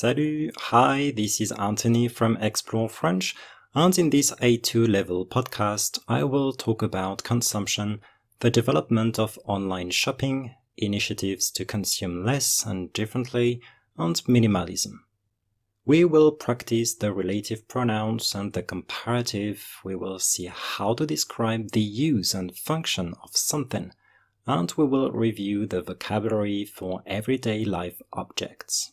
Salut! Hi, this is Anthony from Explore French, and in this A2 level podcast, I will talk about consumption, the development of online shopping, initiatives to consume less and differently, and minimalism. We will practice the relative pronouns and the comparative. We will see how to describe the use and function of something, and we will review the vocabulary for everyday life objects.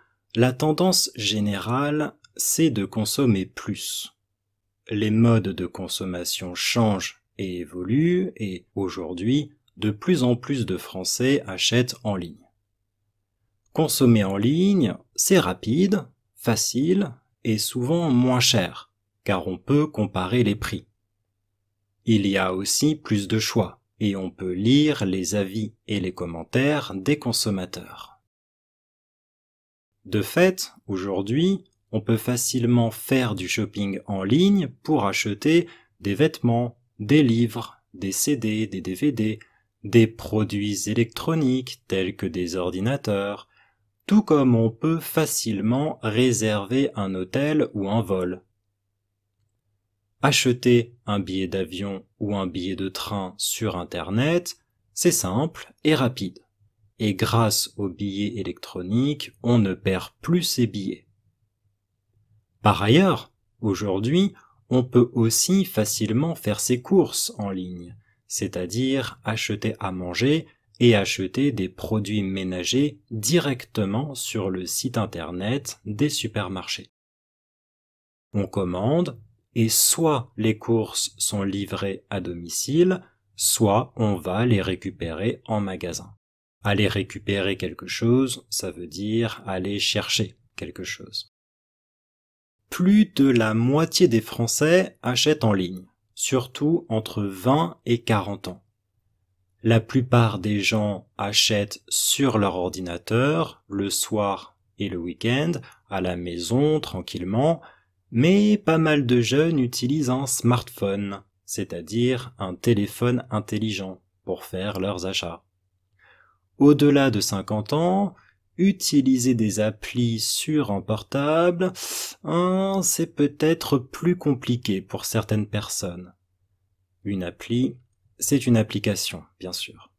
La tendance générale, c'est de consommer plus. Les modes de consommation changent et évoluent et aujourd'hui, de plus en plus de Français achètent en ligne. Consommer en ligne, c'est rapide, facile et souvent moins cher, car on peut comparer les prix. Il y a aussi plus de choix et on peut lire les avis et les commentaires des consommateurs. De fait, aujourd'hui, on peut facilement faire du shopping en ligne pour acheter des vêtements, des livres, des CD, des DVD, des produits électroniques tels que des ordinateurs, tout comme on peut facilement réserver un hôtel ou un vol. Acheter un billet d'avion ou un billet de train sur Internet, c'est simple et rapide et grâce aux billets électroniques, on ne perd plus ses billets. Par ailleurs, aujourd'hui, on peut aussi facilement faire ses courses en ligne, c'est-à-dire acheter à manger et acheter des produits ménagers directement sur le site internet des supermarchés. On commande et soit les courses sont livrées à domicile, soit on va les récupérer en magasin. Aller récupérer quelque chose, ça veut dire aller chercher quelque chose. Plus de la moitié des Français achètent en ligne, surtout entre 20 et 40 ans. La plupart des gens achètent sur leur ordinateur, le soir et le week-end, à la maison, tranquillement, mais pas mal de jeunes utilisent un smartphone, c'est-à-dire un téléphone intelligent, pour faire leurs achats au-delà de 50 ans, utiliser des applis sur un portable, hein, c'est peut-être plus compliqué pour certaines personnes. Une appli, c'est une application, bien sûr.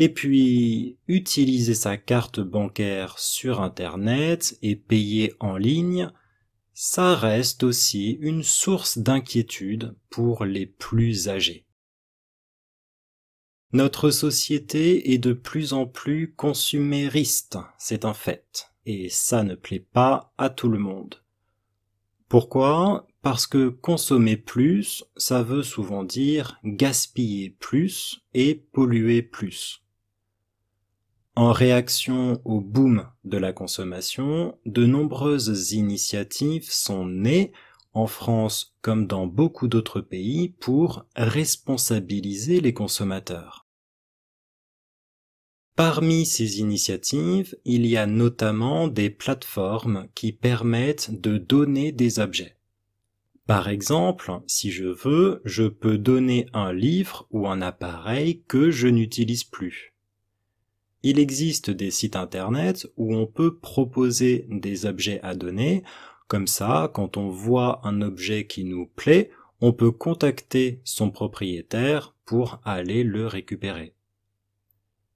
Et puis, utiliser sa carte bancaire sur Internet et payer en ligne, ça reste aussi une source d'inquiétude pour les plus âgés. Notre société est de plus en plus consumériste, c'est un fait, et ça ne plaît pas à tout le monde. Pourquoi Parce que consommer plus, ça veut souvent dire gaspiller plus et polluer plus. En réaction au boom de la consommation, de nombreuses initiatives sont nées en France comme dans beaucoup d'autres pays pour responsabiliser les consommateurs. Parmi ces initiatives, il y a notamment des plateformes qui permettent de donner des objets. Par exemple, si je veux, je peux donner un livre ou un appareil que je n'utilise plus. Il existe des sites internet où on peut proposer des objets à donner comme ça, quand on voit un objet qui nous plaît, on peut contacter son propriétaire pour aller le récupérer.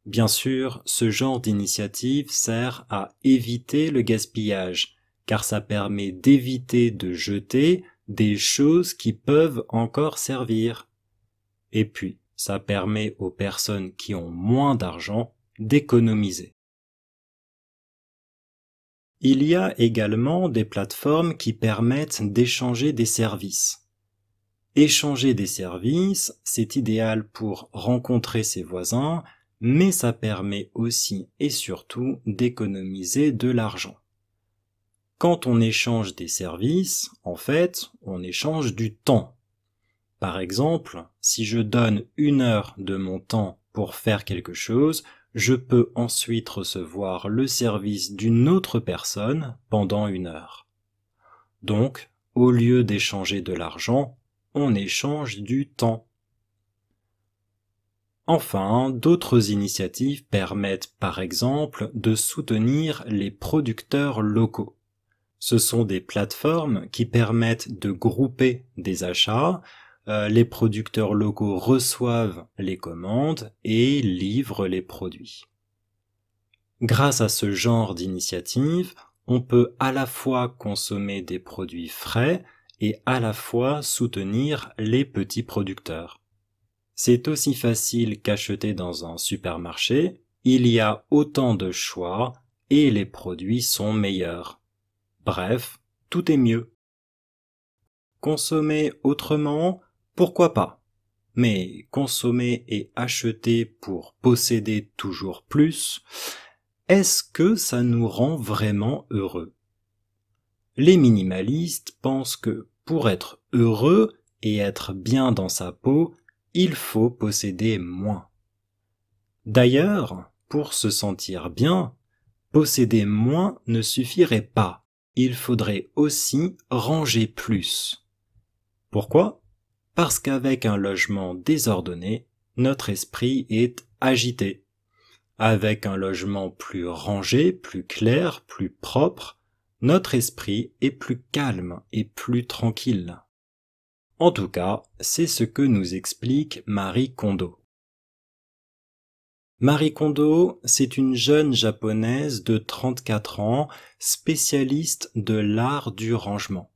Bien sûr, ce genre d'initiative sert à éviter le gaspillage, car ça permet d'éviter de jeter des choses qui peuvent encore servir. Et puis, ça permet aux personnes qui ont moins d'argent d'économiser. Il y a également des plateformes qui permettent d'échanger des services. Échanger des services, c'est idéal pour rencontrer ses voisins, mais ça permet aussi et surtout d'économiser de l'argent. Quand on échange des services, en fait, on échange du temps. Par exemple, si je donne une heure de mon temps pour faire quelque chose, je peux ensuite recevoir le service d'une autre personne pendant une heure. Donc, au lieu d'échanger de l'argent, on échange du temps. Enfin, d'autres initiatives permettent par exemple de soutenir les producteurs locaux. Ce sont des plateformes qui permettent de grouper des achats euh, les producteurs locaux reçoivent les commandes et livrent les produits. Grâce à ce genre d'initiative, on peut à la fois consommer des produits frais et à la fois soutenir les petits producteurs. C'est aussi facile qu'acheter dans un supermarché, il y a autant de choix et les produits sont meilleurs. Bref, tout est mieux. Consommer autrement, pourquoi pas Mais consommer et acheter pour posséder toujours plus, est-ce que ça nous rend vraiment heureux Les minimalistes pensent que pour être heureux et être bien dans sa peau, il faut posséder moins. D'ailleurs, pour se sentir bien, posséder moins ne suffirait pas. Il faudrait aussi ranger plus. Pourquoi parce qu'avec un logement désordonné, notre esprit est agité. Avec un logement plus rangé, plus clair, plus propre, notre esprit est plus calme et plus tranquille. En tout cas, c'est ce que nous explique Marie Kondo. Marie Kondo, c'est une jeune japonaise de 34 ans, spécialiste de l'art du rangement.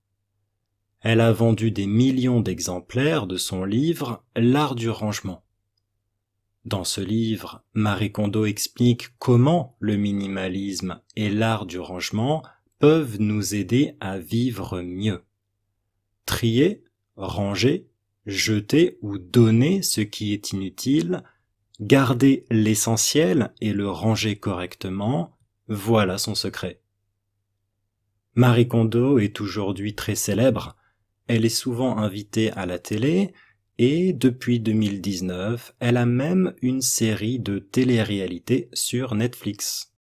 Elle a vendu des millions d'exemplaires de son livre L'art du rangement. Dans ce livre, Marie Kondo explique comment le minimalisme et l'art du rangement peuvent nous aider à vivre mieux. Trier, ranger, jeter ou donner ce qui est inutile, garder l'essentiel et le ranger correctement, voilà son secret. Marie Kondo est aujourd'hui très célèbre elle est souvent invitée à la télé et depuis 2019, elle a même une série de télé-réalité sur Netflix.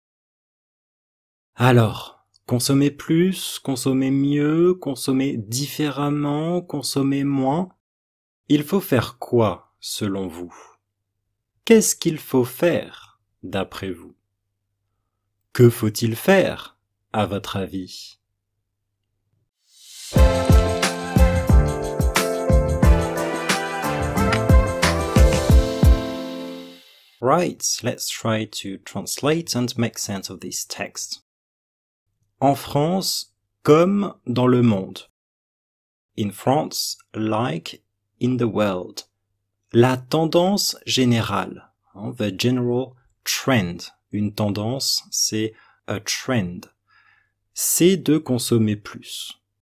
Alors, consommer plus, consommer mieux, consommer différemment, consommer moins, il faut faire quoi selon vous Qu'est-ce qu'il faut faire d'après vous Que faut-il faire à votre avis Right, let's try to translate and make sense of this text. En France, comme dans le monde. In France, like in the world. La tendance générale, hein, the general trend. Une tendance, c'est a trend. C'est de consommer plus.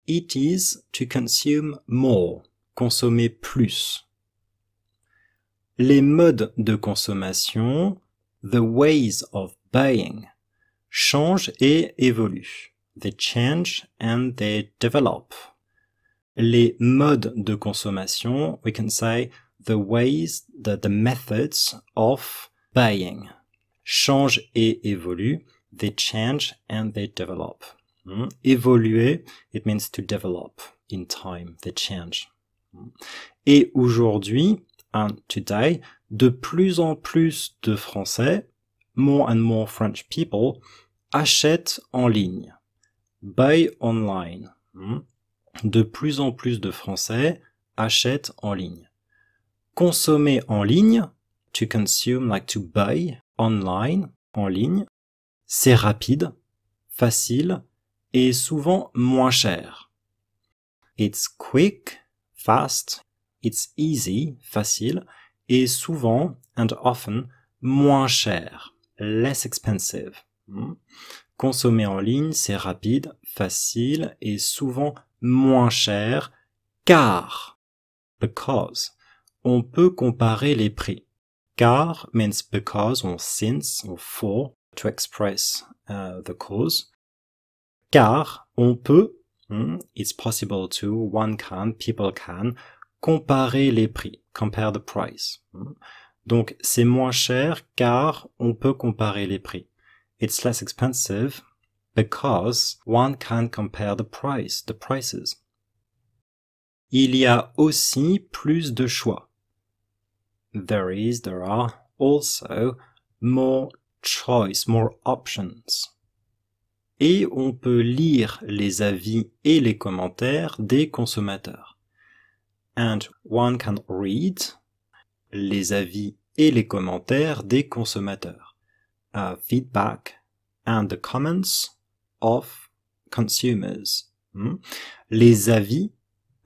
It is to consume more, consommer plus les modes de consommation, the ways of buying, changent et évoluent. They change and they develop. Les modes de consommation, we can say the ways, the, methods of buying, changent et évoluent. They change and they develop. Hmm? Évoluer, it means to develop in time. They change. Hmm? Et aujourd'hui, and today, de plus en plus de Français, more and more French people, achètent en ligne, buy online. Hmm? De plus en plus de Français achètent en ligne. Consommer en ligne, to consume like to buy, online, en ligne, c'est rapide, facile et souvent moins cher. It's quick, fast It's easy, facile, et souvent, and often, moins cher, less expensive. Hmm. Consommer en ligne, c'est rapide, facile et souvent moins cher, car, because, on peut comparer les prix. Car means because or since or for to express uh, the cause. Car on peut, hmm, it's possible to, one can, people can, comparer les prix, compare the price. Donc c'est moins cher car on peut comparer les prix. It's less expensive because one can compare the price, the prices. Il y a aussi plus de choix. There is, there are also more choice, more options. Et on peut lire les avis et les commentaires des consommateurs and one can read les avis et les commentaires des consommateurs. feedback and the comments of consumers. Hmm? Les avis,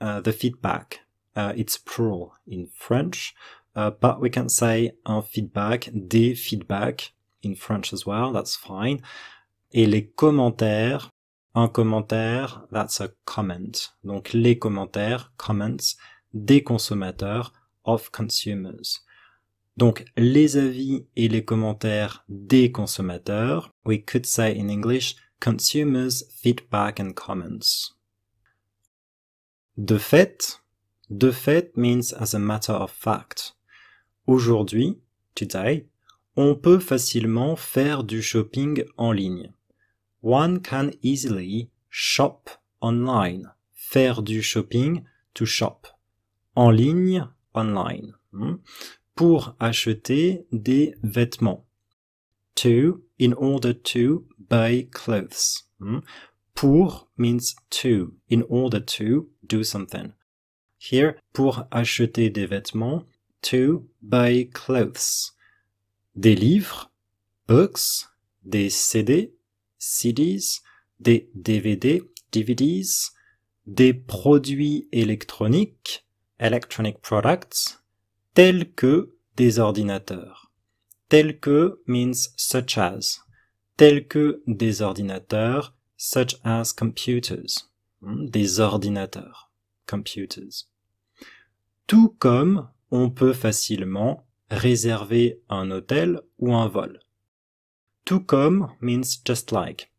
uh, the feedback. Uh, it's plural in French, uh, but we can say un feedback, des feedbacks, in French as well, that's fine. Et les commentaires, un commentaire, that's a comment. Donc les commentaires, comments, des consommateurs, of consumers. Donc les avis et les commentaires des consommateurs, we could say in English, consumers' feedback and comments. De fait, de fait means as a matter of fact. Aujourd'hui, today, on peut facilement faire du shopping en ligne. One can easily shop online. Faire du shopping, to shop en ligne, online, hmm, pour acheter des vêtements. To, in order to buy clothes. Hmm, pour means to, in order to do something. Here, pour acheter des vêtements, to buy clothes. Des livres, books, des CD, CDs, des DVD, DVDs, des produits électroniques, electronic products tels que des ordinateurs. Tel que means such as. Tels que des ordinateurs, such as computers. Hmm, des ordinateurs, computers. Tout comme on peut facilement réserver un hôtel ou un vol. Tout comme means just like.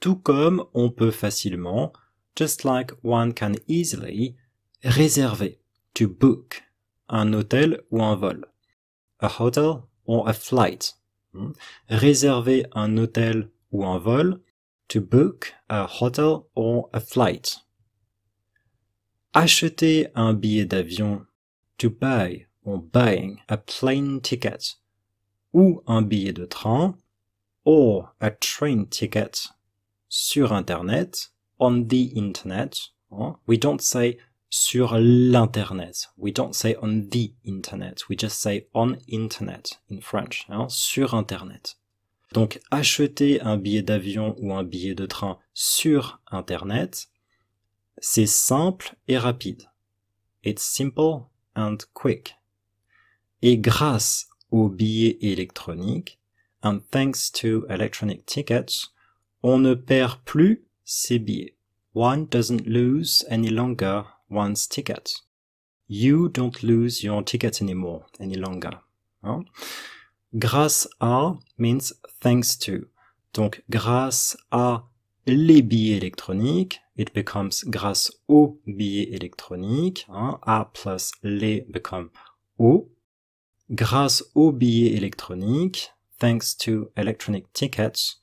Tout comme on peut facilement, just like one can easily, réserver to book, un hôtel ou un vol. A hotel or a flight. Hmm? Réserver un hôtel ou un vol. To book a hotel or a flight. Acheter un billet d'avion. To buy or buying a plane ticket. Ou un billet de train. Or a train ticket. Sur Internet. On the Internet. Hmm? We don't say sur l'internet. We don't say on the internet, we just say on internet in French, hein, sur internet. Donc acheter un billet d'avion ou un billet de train sur internet, c'est simple et rapide. It's simple and quick. Et grâce aux billets électroniques, and thanks to electronic tickets, on ne perd plus ses billets. One doesn't lose any longer one's ticket. You don't lose your ticket anymore, any longer. Hein? Grâce à means thanks to. Donc, grâce à les billets électroniques, it becomes grâce aux billets électroniques, hein? A plus les become au. Grâce aux billets électroniques, thanks to electronic tickets,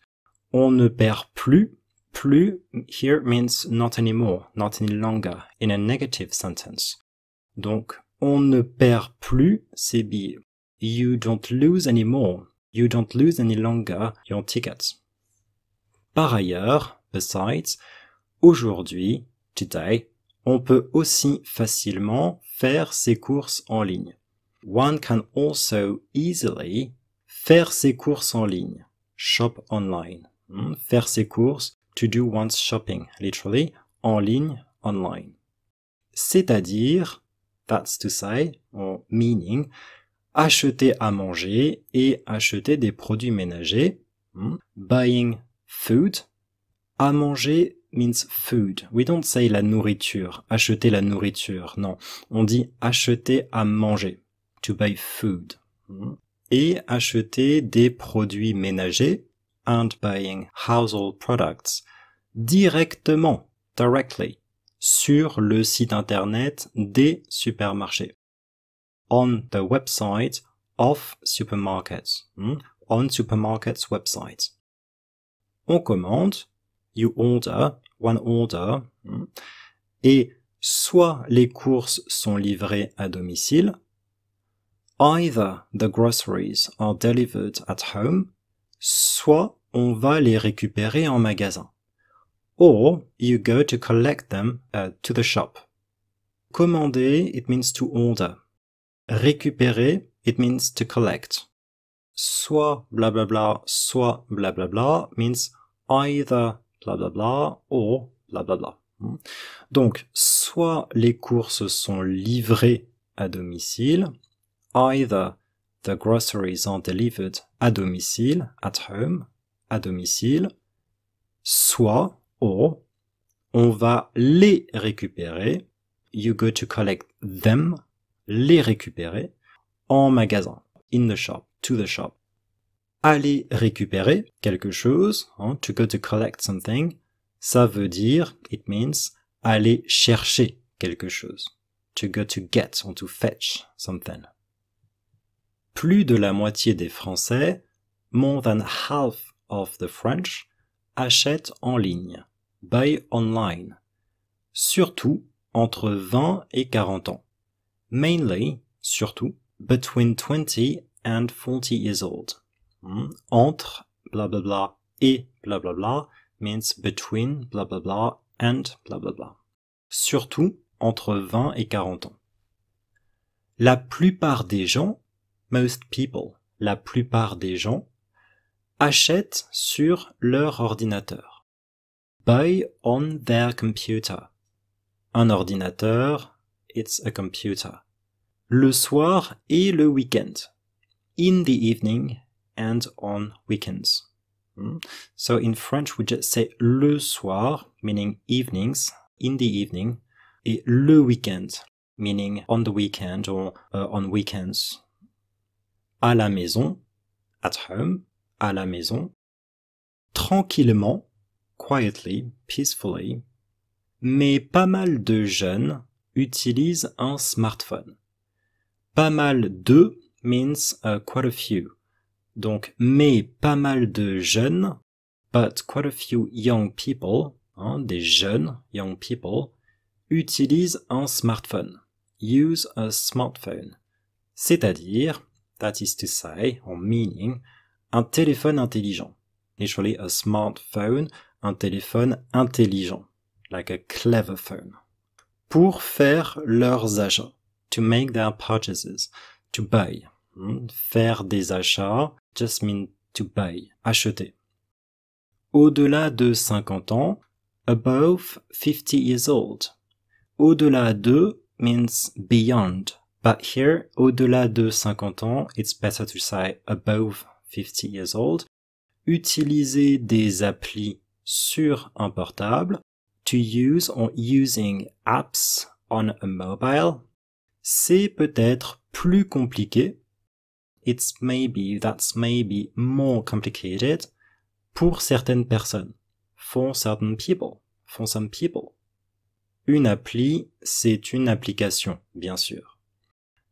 on ne perd plus plus here means not anymore, not any longer, in a negative sentence. Donc, on ne perd plus, ses billets. you don't lose anymore, you don't lose any longer your tickets. Par ailleurs, besides, aujourd'hui, today, on peut aussi facilement faire ses courses en ligne. One can also easily faire ses courses en ligne. Shop online. Hmm, faire ses courses to do one's shopping, literally, en ligne, online. C'est-à-dire, that's to say, or meaning, acheter à manger et acheter des produits ménagers, hmm, buying food, à manger means food. We don't say la nourriture, acheter la nourriture, non. On dit acheter à manger, to buy food. Hmm, et acheter des produits ménagers, and buying household products directement, directly, sur le site internet des supermarchés. On the website of supermarkets. Hmm? On supermarkets website. On commande, you order, one order, hmm? et soit les courses sont livrées à domicile, either the groceries are delivered at home, soit on va les récupérer en magasin or you go to collect them uh, to the shop. Commander, it means to order. Récupérer, it means to collect. Soit blah blah blah, soit blah blah blah means either blah blah blah or blah blah blah. Hmm. Donc, soit les courses sont livrées à domicile, either the groceries are delivered à domicile, at home, à domicile, soit or, on va les récupérer, you go to collect them, les récupérer, en magasin, in the shop, to the shop. Aller récupérer quelque chose, hein, to go to collect something, ça veut dire, it means, aller chercher quelque chose. To go to get or to fetch something. Plus de la moitié des Français, more than half of the French, achètent en ligne buy online, surtout entre 20 et 40 ans, mainly, surtout, between 20 and 40 years old. Hmm? Entre, bla bla bla, et bla bla bla, means between, bla bla bla, and bla bla bla. Surtout entre 20 et 40 ans. La plupart des gens, most people, la plupart des gens, achètent sur leur ordinateur. by on their computer. Un ordinateur, it's a computer. Le soir et le weekend. In the evening and on weekends. Hmm? So in French, we just say le soir, meaning evenings, in the evening, et le weekend, meaning on the weekend or uh, on weekends. À la maison, at home, à la maison. Tranquillement, quietly, peacefully, mais pas mal de jeunes utilisent un smartphone. Pas mal de means euh, quite a few. Donc, mais pas mal de jeunes, but quite a few young people, hein, des jeunes, young people, utilisent un smartphone. Use a smartphone. C'est-à-dire, that is to say, en meaning, un téléphone intelligent. literally a smartphone un téléphone intelligent, like a clever phone, pour faire leurs achats, to make their purchases, to buy. Hmm? Faire des achats just mean to buy, acheter. Au-delà de 50 ans, above 50 years old. Au-delà de means beyond, but here, au-delà de 50 ans, it's better to say above 50 years old. Utiliser des applis sur un portable. To use or using apps on a mobile. C'est peut-être plus compliqué. It's maybe, that's maybe more complicated pour certaines personnes. For certain people. For some people. Une appli, c'est une application, bien sûr.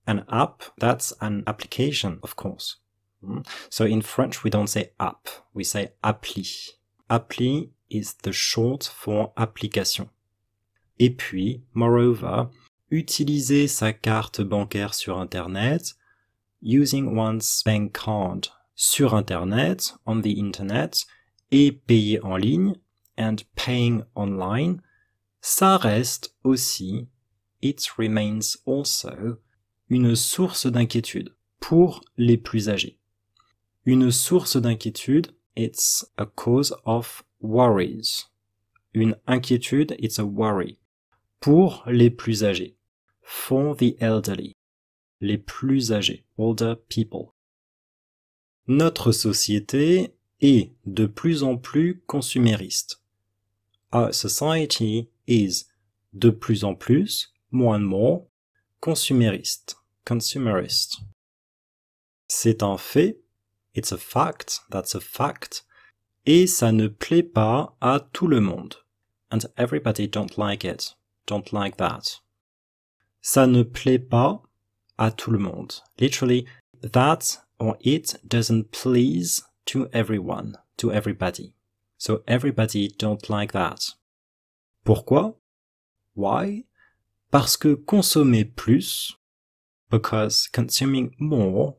An app, that's an application, of course. Hmm? So in French, we don't say app, we say appli. Appli is the short for application. Et puis, moreover, utiliser sa carte bancaire sur Internet, using one's bank card sur Internet, on the Internet, et payer en ligne, and paying online, ça reste aussi, it remains also, une source d'inquiétude pour les plus âgés. Une source d'inquiétude it's a cause of worries. Une inquiétude, it's a worry. Pour les plus âgés. For the elderly. Les plus âgés, older people. Notre société est de plus en plus consumériste. Our society is de plus en plus, moins and more, consumériste, consumerist. C'est un fait It's a fact, that's a fact. Et ça ne plaît pas à tout le monde. And everybody don't like it, don't like that. Ça ne plaît pas à tout le monde. Literally, that or it doesn't please to everyone, to everybody. So everybody don't like that. Pourquoi? Why? Parce que consommer plus, because consuming more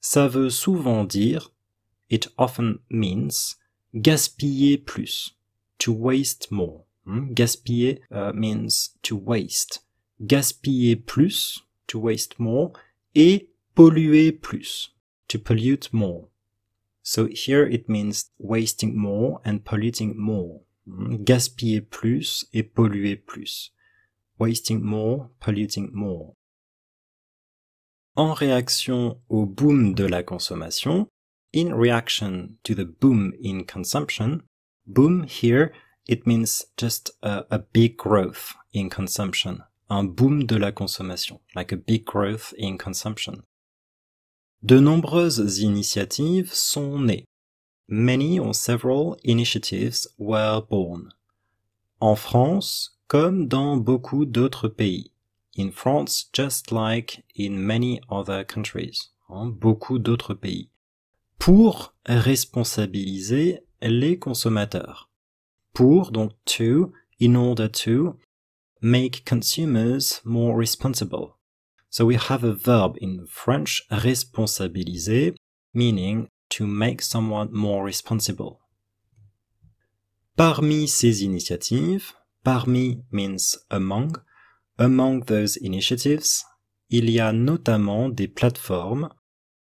ça veut souvent dire, it often means, gaspiller plus, to waste more. Hmm? Gaspiller uh, means to waste. Gaspiller plus, to waste more, et polluer plus, to pollute more. So here it means wasting more and polluting more. Hmm? Gaspiller plus et polluer plus. Wasting more, polluting more. en réaction au boom de la consommation, in reaction to the boom in consumption. Boom here, it means just a, big growth in consumption. Un boom de la consommation, like a big growth in consumption. De nombreuses initiatives sont nées. Many or several initiatives were born. En France, comme dans beaucoup d'autres pays. in France, just like in many other countries, hein, beaucoup d'autres pays, pour responsabiliser les consommateurs. Pour, donc, to, in order to, make consumers more responsible. So we have a verb in French, responsabiliser, meaning to make someone more responsible. Parmi ces initiatives, parmi means among, Among those initiatives, il y a notamment des plateformes,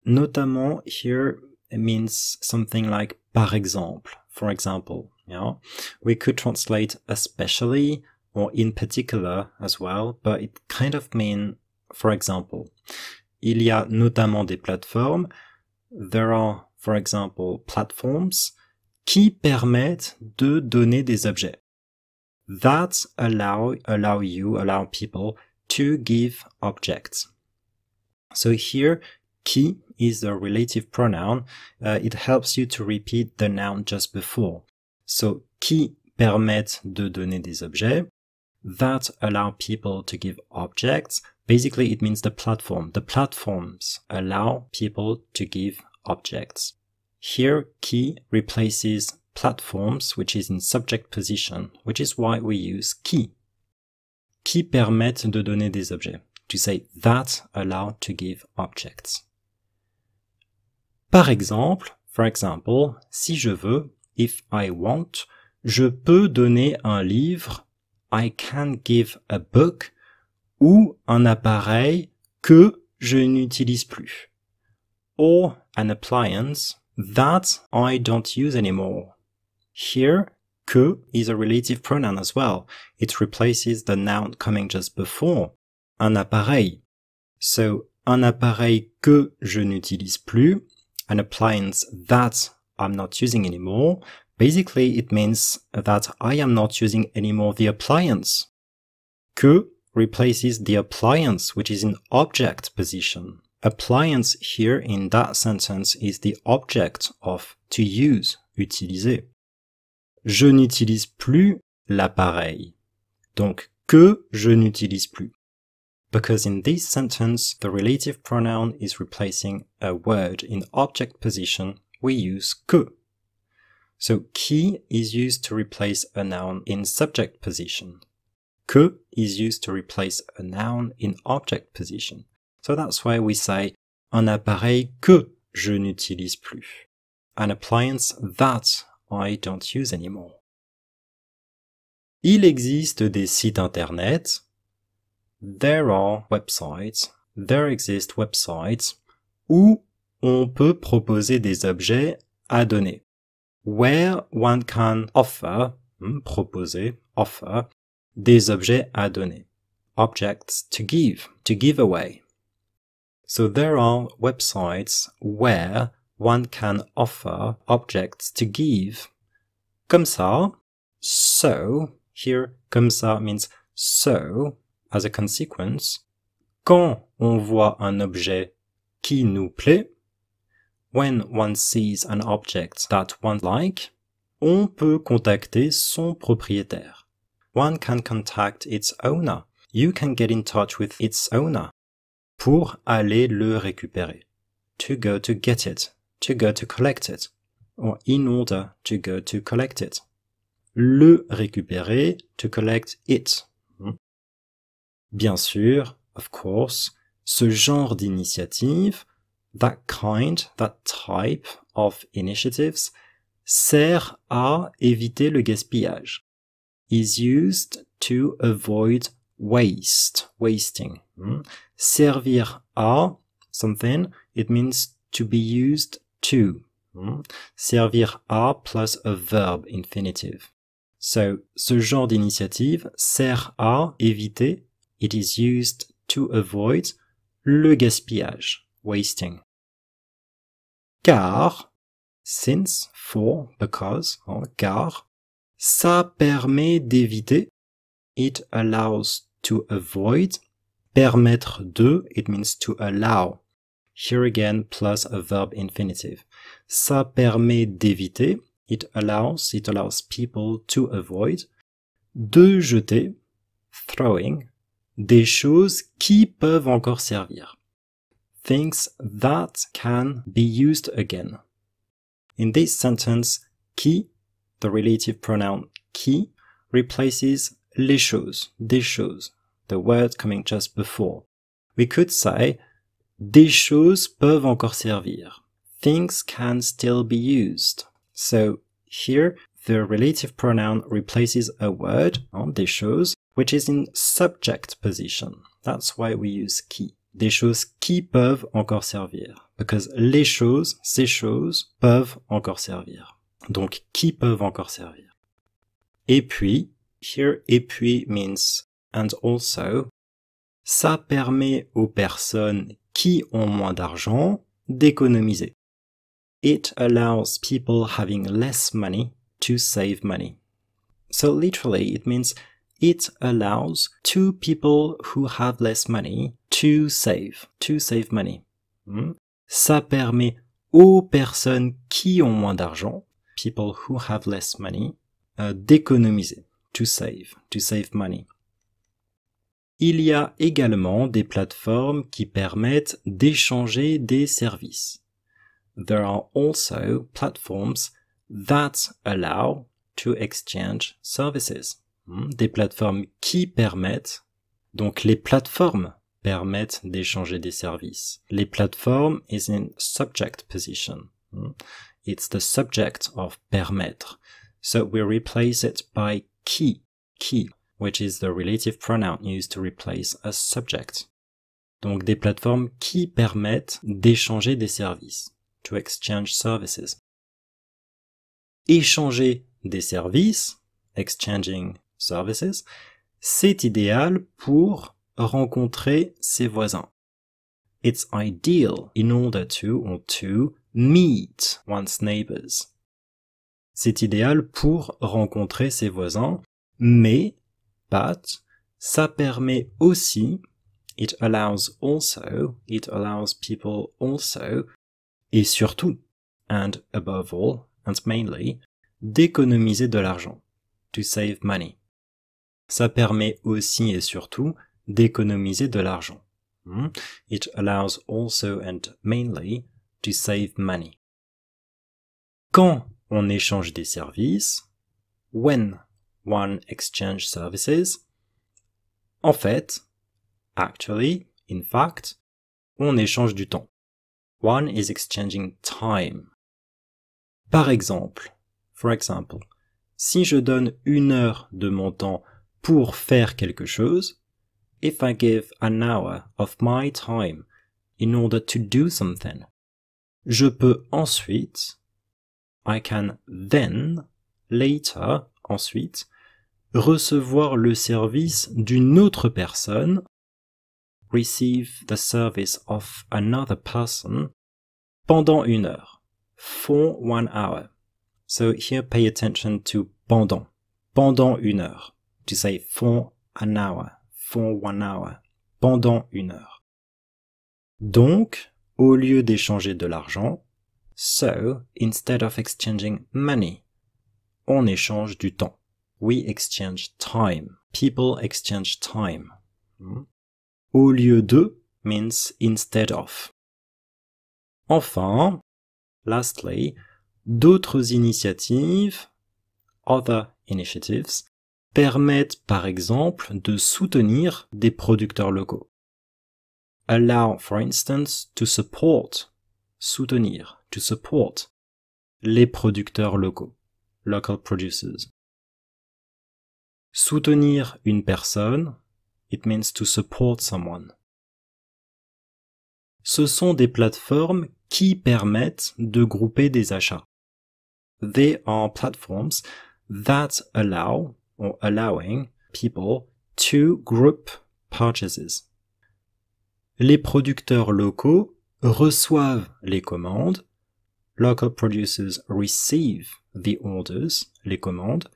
notamment here means something like par exemple, for example. You We could translate especially or in particular as well, but it kind of means for example. Il y a notamment des plateformes. There are, for example, platforms qui permettent de donner des objets. that allow allow you allow people to give objects so here ki is a relative pronoun uh, it helps you to repeat the noun just before so qui permet de donner des objets that allow people to give objects basically it means the platform the platforms allow people to give objects here ki replaces platforms, which is in subject position, which is why we use qui. Qui permet de donner des objets. To say that allow to give objects. Par exemple, for example, si je veux, if I want, je peux donner un livre, I can give a book, ou un appareil que je n'utilise plus. Or an appliance that I don't use anymore. Here, que is a relative pronoun as well. It replaces the noun coming just before, un appareil. So, un appareil que je n'utilise plus, an appliance that I'm not using anymore, basically it means that I am not using anymore the appliance. Que replaces the appliance, which is in object position. Appliance here in that sentence is the object of to use, utiliser je n'utilise plus l'appareil. Donc, que je n'utilise plus. Because in this sentence, the relative pronoun is replacing a word in object position, we use que. So qui is used to replace a noun in subject position. Que is used to replace a noun in object position. So that's why we say un appareil que je n'utilise plus. An appliance that I don't use anymore. Il existe des sites internet. There are websites. There exist websites où on peut proposer des objets à donner. Where one can offer, hmm, proposer, offer, des objets à donner. Objects to give, to give away. So there are websites where one can offer objects to give. Comme ça, so, here comme ça means so, as a consequence. Quand on voit un objet qui nous plaît, when one sees an object that one like, on peut contacter son propriétaire. One can contact its owner. You can get in touch with its owner. Pour aller le récupérer. To go to get it. to go to collect it, or in order to go to collect it. Le récupérer, to collect it. Bien sûr, of course, ce genre d'initiative, that kind, that type of initiatives, sert à éviter le gaspillage. Is used to avoid waste, wasting. Hmm? Servir à something, it means to be used to. Hmm? Servir à plus a verb infinitive. So, ce genre d'initiative sert à éviter, it is used to avoid, le gaspillage, wasting. Car, since, for, because, hein, car, ça permet d'éviter, it allows to avoid, permettre de, it means to allow, here again, plus a verb infinitive. Ça permet d'éviter. It allows, it allows people to avoid. De jeter, throwing, des choses qui peuvent encore servir. Things that can be used again. In this sentence, qui, the relative pronoun qui, replaces les choses, des choses, the word coming just before. We could say these shoes peuvent encore servir. Things can still be used. So here, the relative pronoun replaces a word on des choses, which is in subject position. That's why we use qui. Des choses qui peuvent encore servir. Because les choses, ces choses, peuvent encore servir. Donc, qui peuvent encore servir. Et puis, here et puis means and also. Ça permet aux personnes qui ont moins d'argent d'économiser. It allows people having less money to save money. So literally it means it allows two people who have less money to save, to save money. Hmm? Ça permet aux personnes qui ont moins d'argent, people who have less money, euh, d'économiser, to save, to save money. Il y a également des plateformes qui permettent d'échanger des services. There are also platforms that allow to exchange services. Hmm, des plateformes qui permettent, donc les plateformes permettent d'échanger des services. Les plateformes is in subject position. Hmm, it's the subject of permettre. So we replace it by qui. Qui which is the relative pronoun used to replace a subject. Donc des plateformes qui permettent d'échanger des services, to exchange services. Échanger des services, exchanging services, c'est idéal pour rencontrer ses voisins. It's ideal in order to or to meet one's neighbors. C'est idéal pour rencontrer ses voisins, mais but ça permet aussi, it allows also, it allows people also, et surtout, and above all, and mainly, d'économiser de l'argent, to save money. Ça permet aussi et surtout d'économiser de l'argent. Hmm? It allows also and mainly to save money. Quand on échange des services, when One Exchange Services. En fait, actually, in fact, on échange du temps. One is exchanging time. Par exemple, for example, si je donne une heure de mon temps pour faire quelque chose, if I give an hour of my time in order to do something, je peux ensuite, I can then, later, ensuite, recevoir le service d'une autre personne, receive the service of another person, pendant une heure, for one hour. So here pay attention to pendant, pendant une heure. To say for an hour, for one hour, pendant une heure. Donc, au lieu d'échanger de l'argent, so instead of exchanging money, on échange du temps. We exchange time. People exchange time. Hmm. Au lieu de means instead of. Enfin, lastly, d'autres initiatives, other initiatives, permettent par exemple de soutenir des producteurs locaux. Allow, for instance, to support, soutenir, to support, les producteurs locaux, local producers. Soutenir une personne, it means to support someone. Ce sont des plateformes qui permettent de grouper des achats. They are platforms that allow or allowing people to group purchases. Les producteurs locaux reçoivent les commandes. Local producers receive the orders, les commandes,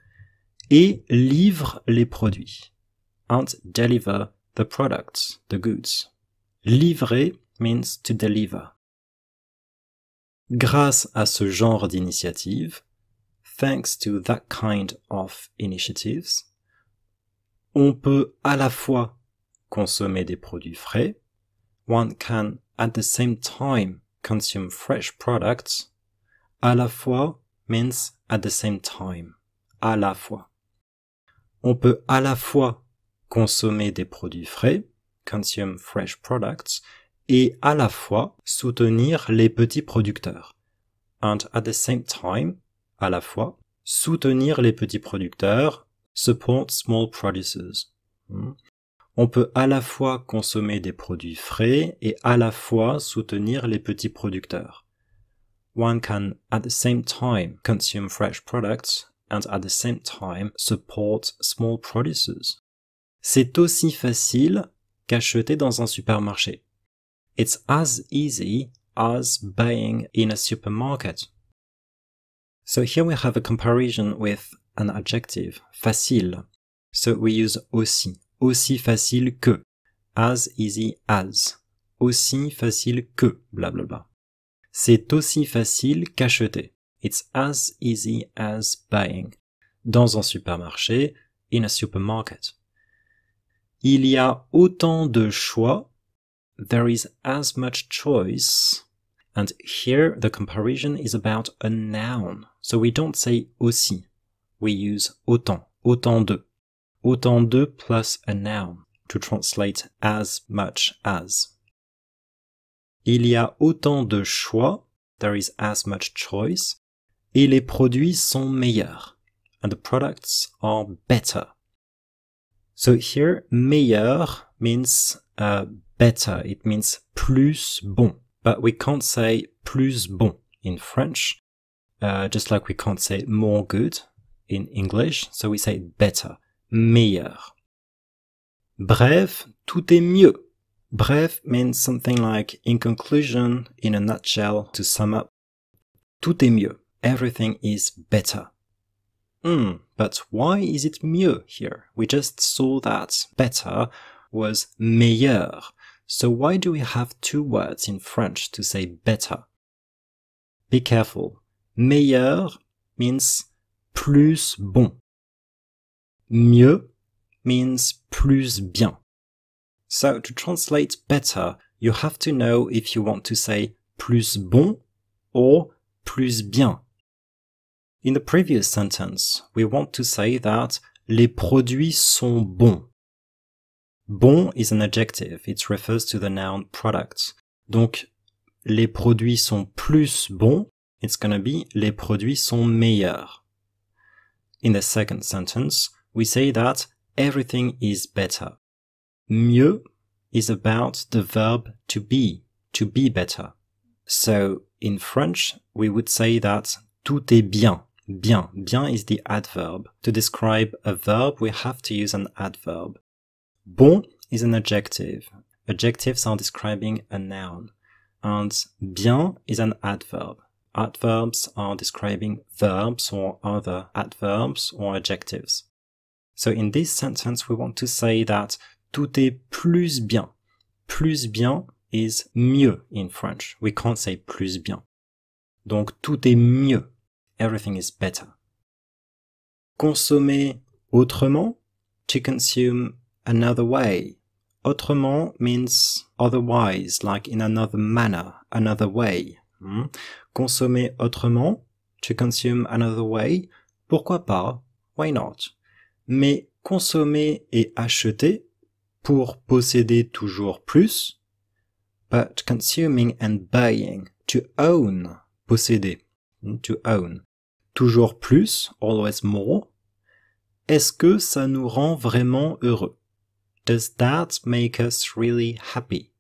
et livre les produits. And deliver the products, the goods. Livrer means to deliver. Grâce à ce genre d'initiative, thanks to that kind of initiatives, on peut à la fois consommer des produits frais, one can at the same time consume fresh products, à la fois means at the same time, à la fois on peut à la fois consommer des produits frais, consume fresh products, et à la fois soutenir les petits producteurs. And at the same time, à la fois, soutenir les petits producteurs, support small producers. Hmm. On peut à la fois consommer des produits frais et à la fois soutenir les petits producteurs. One can at the same time consume fresh products and at the same time support small producers. C'est aussi facile qu'acheter dans un supermarché. It's as easy as buying in a supermarket. So here we have a comparison with an adjective, facile. So we use aussi, aussi facile que, as easy as, aussi facile que, blah. C'est aussi facile qu'acheter. It's as easy as buying. Dans un supermarché, in a supermarket. Il y a autant de choix. There is as much choice. And here the comparison is about a noun. So we don't say aussi. We use autant, autant de. Autant de plus a noun to translate as much as. Il y a autant de choix. There is as much choice et les produits sont meilleurs. And the products are better. So here, meilleur means uh, better. It means plus bon. But we can't say plus bon in French, uh, just like we can't say more good in English. So we say better, meilleur. Bref, tout est mieux. Bref means something like in conclusion, in a nutshell, to sum up. Tout est mieux everything is better. Hmm. but why is it mieux here? We just saw that better was meilleur. So why do we have two words in French to say better? Be careful. Meilleur means plus bon. Mieux means plus bien. So to translate better, you have to know if you want to say plus bon or plus bien in the previous sentence, we want to say that les produits sont bons. Bon is an adjective. It refers to the noun product. Donc, les produits sont plus bons. It's gonna be les produits sont meilleurs. In the second sentence, we say that everything is better. Mieux is about the verb to be, to be better. So, in French, we would say that tout est bien. Bien. Bien is the adverb. To describe a verb, we have to use an adverb. Bon is an adjective. Adjectives are describing a noun. And bien is an adverb. Adverbs are describing verbs or other adverbs or adjectives. So in this sentence, we want to say that tout est plus bien. Plus bien is mieux in French. We can't say plus bien. Donc tout est mieux. everything is better. Consommer autrement, to consume another way. Autrement means otherwise, like in another manner, another way. Hmm? Consommer autrement, to consume another way, pourquoi pas, why not? Mais consommer et acheter pour posséder toujours plus, but consuming and buying, to own, posséder, hmm? to own toujours plus, always more, est-ce que ça nous rend vraiment heureux? Does that make us really happy?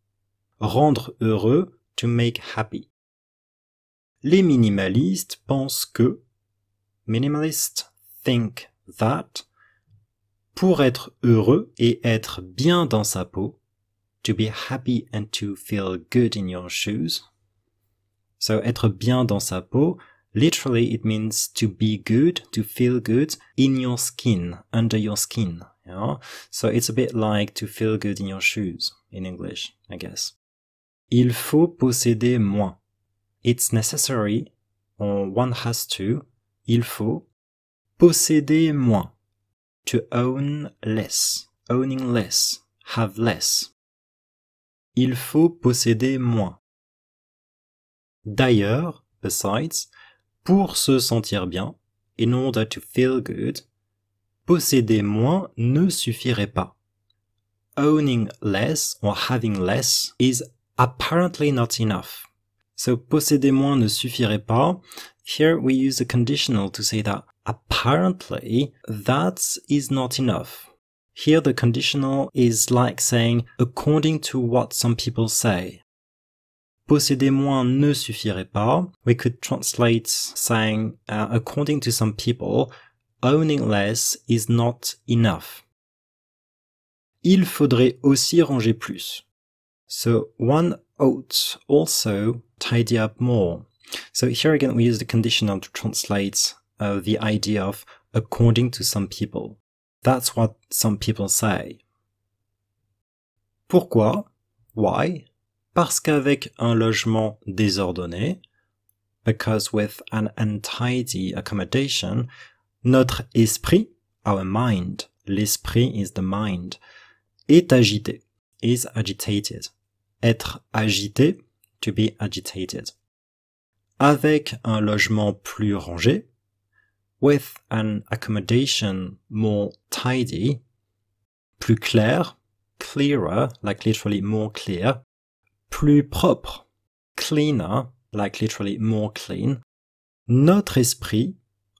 Rendre heureux, to make happy. Les minimalistes pensent que, minimalists think that, pour être heureux et être bien dans sa peau, to be happy and to feel good in your shoes. So, être bien dans sa peau, Literally, it means to be good, to feel good in your skin, under your skin. You know? So it's a bit like to feel good in your shoes in English, I guess. Il faut posséder moins. It's necessary, or one has to, il faut posséder moins. To own less, owning less, have less. Il faut posséder moins. D'ailleurs, besides, pour se sentir bien, in order to feel good, posséder moins ne suffirait pas. Owning less or having less is apparently not enough. So posséder moins ne suffirait pas. Here we use the conditional to say that apparently that is not enough. Here the conditional is like saying according to what some people say posséder moins ne suffirait pas, we could translate saying, uh, according to some people, owning less is not enough. Il faudrait aussi ranger plus. So one ought also tidy up more. So here again we use the conditional to translate uh, the idea of according to some people. That's what some people say. Pourquoi? Why? parce qu'avec un logement désordonné, because with an untidy accommodation, notre esprit, our mind, l'esprit is the mind, est agité, is agitated. Être agité, to be agitated. Avec un logement plus rangé, with an accommodation more tidy, plus clair, clearer, like literally more clear, plus propre, cleaner, like literally more clean, notre esprit,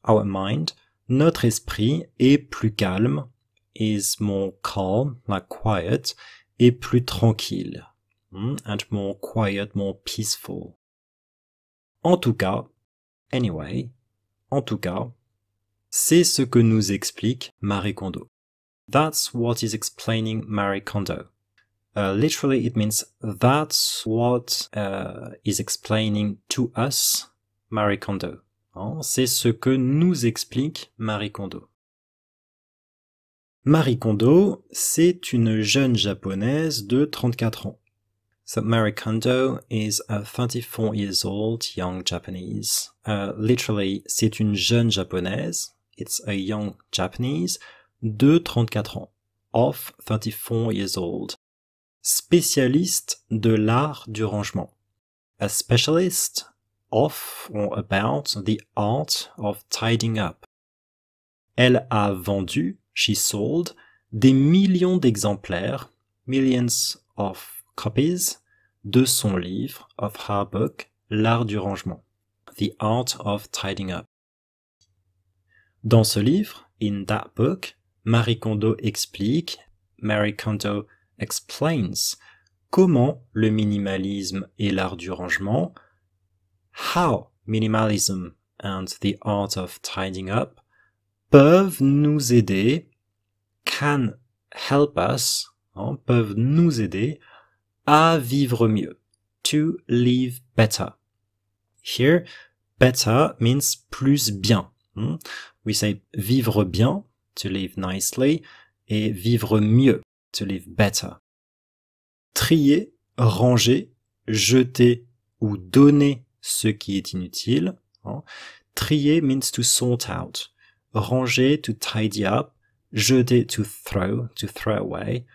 our mind, notre esprit est plus calme, is more calm, like quiet, et plus tranquille, hmm, and more quiet, more peaceful. En tout cas, anyway, en tout cas, c'est ce que nous explique Marie Kondo. That's what is explaining Marie Kondo. Uh, literally, it means that's what uh, is explaining to us Marie Kondo. Oh, c'est ce que nous explique Marie Kondo. Marie Kondo, c'est une jeune japonaise de 34 ans. So Marie Kondo is a 34 years old young Japanese. Uh, literally, c'est une jeune japonaise. It's a young Japanese de 34 ans. Of 34 years old spécialiste de l'art du rangement. A specialist of or about the art of tidying up. Elle a vendu, she sold, des millions d'exemplaires, millions of copies, de son livre, of her book, L'art du rangement, The Art of Tidying Up. Dans ce livre, in that book, Marie Kondo explique, Marie Kondo explains comment le minimalisme et l'art du rangement, how minimalism and the art of tidying up peuvent nous aider, can help us, hein, peuvent nous aider à vivre mieux, to live better. Here, better means plus bien. Hmm? We say vivre bien, to live nicely, et vivre mieux, to live better. Trier, ranger, jeter ou donner ce qui est inutile. Hein. Trier means to sort out. Ranger, to tidy up. Jeter, to throw, to throw away.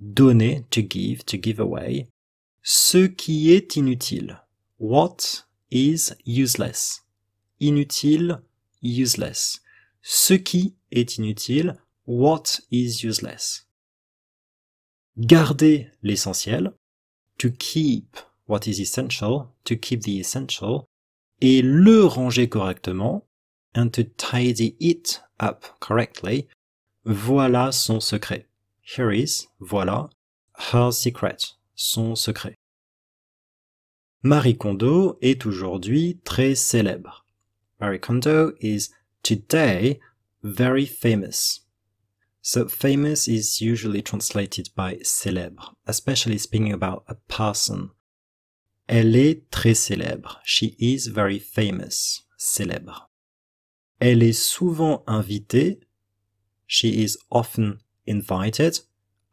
Donner, to give, to give away. Ce qui est inutile. What is useless? Inutile, useless. Ce qui est inutile. What is useless? garder l'essentiel, to keep what is essential, to keep the essential, et le ranger correctement, and to tidy it up correctly, voilà son secret. Here is, voilà, her secret, son secret. Marie Kondo est aujourd'hui très célèbre. Marie Kondo is today very famous. So famous is usually translated by célèbre, especially speaking about a person. Elle est très célèbre. She is very famous. Célèbre. Elle est souvent invitée. She is often invited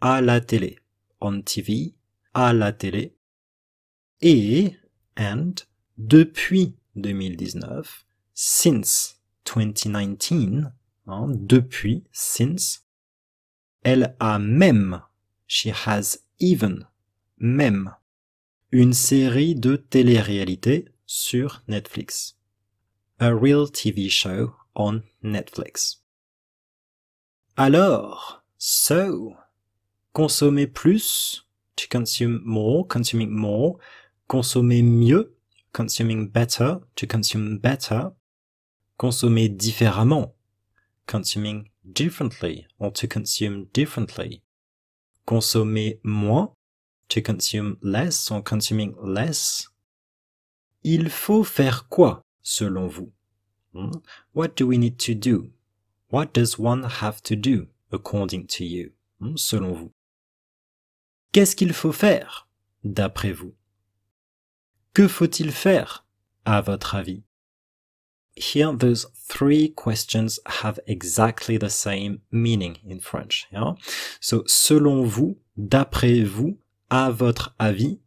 à la télé. On TV. À la télé. Et, and, depuis 2019, since 2019, hein, depuis, since, Elle a même, she has even, même, une série de télé réalité sur Netflix. A real TV show on Netflix. Alors, so, consommer plus, to consume more, consuming more, consommer mieux, consuming better, to consume better, consommer différemment, consuming differently or to consume differently. Consommer moins, to consume less or consuming less. Il faut faire quoi selon vous? Hmm? What do we need to do? What does one have to do according to you? Hmm? Selon vous. Qu'est-ce qu'il faut faire d'après vous? Que faut-il faire à votre avis? here those three questions have exactly the same meaning in French. Yeah? So selon vous, d'après vous, à votre avis,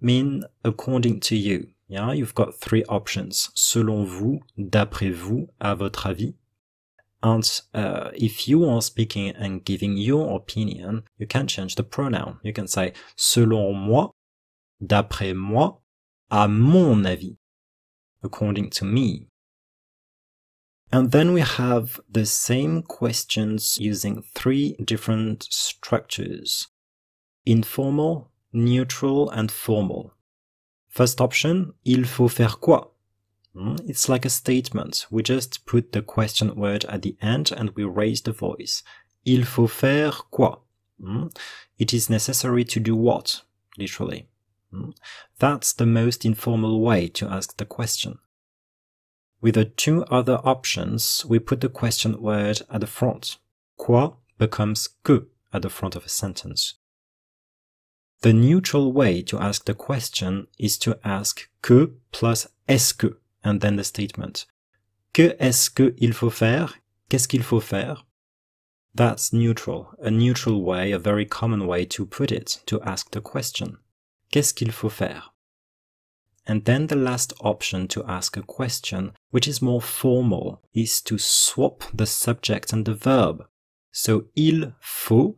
mean according to you. Yeah, you've got three options. Selon vous, d'après vous, à votre avis. And uh, if you are speaking and giving your opinion, you can change the pronoun. You can say selon moi, d'après moi, à mon avis, according to me. And then we have the same questions using three different structures. Informal, neutral, and formal. First option, il faut faire quoi? Hmm, it's like a statement. We just put the question word at the end and we raise the voice. Il faut faire quoi? Hmm, it is necessary to do what? Literally. Hmm, That's the most informal way to ask the question. With the two other options, we put the question word at the front. Quoi becomes que at the front of a sentence. The neutral way to ask the question is to ask que plus est-ce que and then the statement. Que est-ce que il faut faire? Qu'est-ce qu'il faut faire? That's neutral, a neutral way, a very common way to put it, to ask the question. Qu'est-ce qu'il faut faire? And then the last option to ask a question, which is more formal, is to swap the subject and the verb. So il faut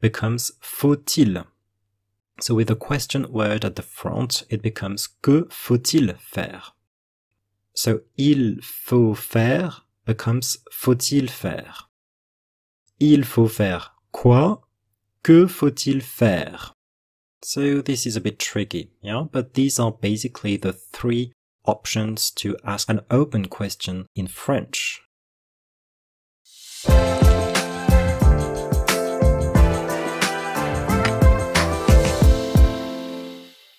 becomes faut-il. So with the question word at the front, it becomes que faut-il faire? So il faut faire becomes faut-il faire. Il faut faire quoi? Que faut-il faire? So this is a bit tricky, yeah? But these are basically the three options to ask an open question in French.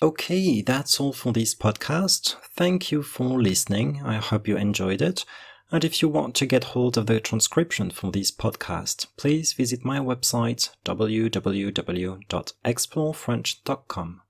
Okay, that's all for this podcast. Thank you for listening. I hope you enjoyed it. And if you want to get hold of the transcription for this podcast, please visit my website www.explorefrench.com.